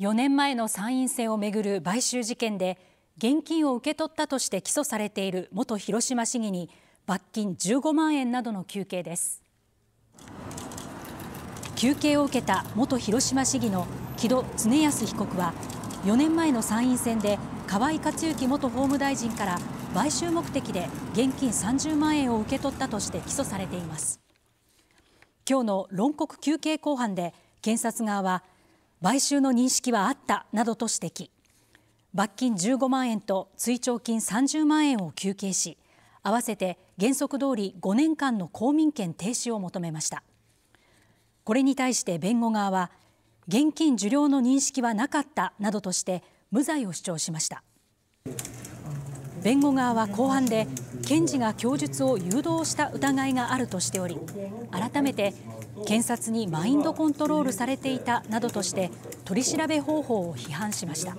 4年前の参院選をめぐる買収事件で現金を受け取ったとして起訴されている元広島市議に罰金15万円などの求刑です求刑を受けた元広島市議の木戸恒康被告は4年前の参院選で河井克行元法務大臣から買収目的で現金30万円を受け取ったとして起訴されています今日の論告求刑公判で検察側は買収の認識はあったなどと指摘罰金15万円と追徴金30万円を求刑し合わせて原則通り5年間の公民権停止を求めましたこれに対して弁護側は現金受領の認識はなかったなどとして無罪を主張しました弁護側は公判で検事が供述を誘導した疑いがあるとしており改めて検察にマインドコントロールされていたなどとして取り調べ方法を批判しました。